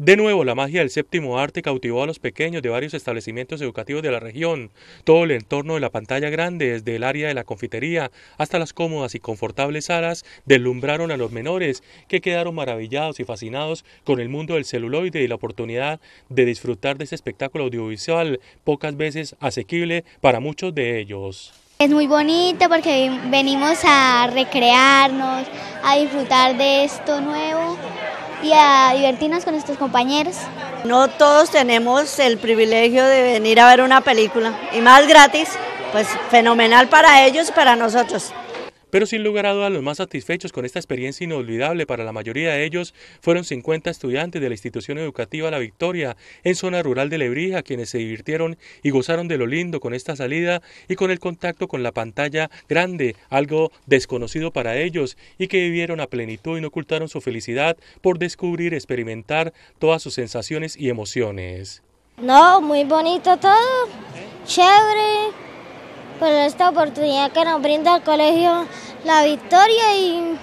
De nuevo, la magia del séptimo arte cautivó a los pequeños de varios establecimientos educativos de la región. Todo el entorno de la pantalla grande, desde el área de la confitería hasta las cómodas y confortables salas, deslumbraron a los menores, que quedaron maravillados y fascinados con el mundo del celuloide y la oportunidad de disfrutar de este espectáculo audiovisual, pocas veces asequible para muchos de ellos. Es muy bonito porque venimos a recrearnos, a disfrutar de esto nuevo y a divertirnos con nuestros compañeros. No todos tenemos el privilegio de venir a ver una película y más gratis, pues fenomenal para ellos y para nosotros. Pero sin lugar a dudas, los más satisfechos con esta experiencia inolvidable para la mayoría de ellos fueron 50 estudiantes de la institución educativa La Victoria en zona rural de Lebrija, quienes se divirtieron y gozaron de lo lindo con esta salida y con el contacto con la pantalla grande, algo desconocido para ellos y que vivieron a plenitud y no ocultaron su felicidad por descubrir, experimentar todas sus sensaciones y emociones. No, muy bonito todo, chévere por esta oportunidad que nos brinda el colegio La Victoria y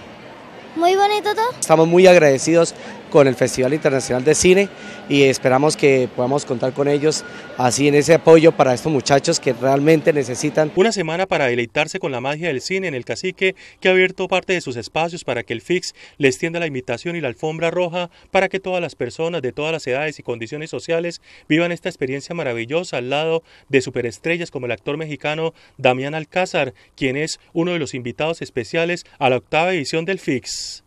muy bonito todo. Estamos muy agradecidos con el Festival Internacional de Cine y esperamos que podamos contar con ellos así en ese apoyo para estos muchachos que realmente necesitan. Una semana para deleitarse con la magia del cine en el cacique que ha abierto parte de sus espacios para que el FIX les tienda la invitación y la alfombra roja para que todas las personas de todas las edades y condiciones sociales vivan esta experiencia maravillosa al lado de superestrellas como el actor mexicano Damián Alcázar, quien es uno de los invitados especiales a la octava edición del FIX.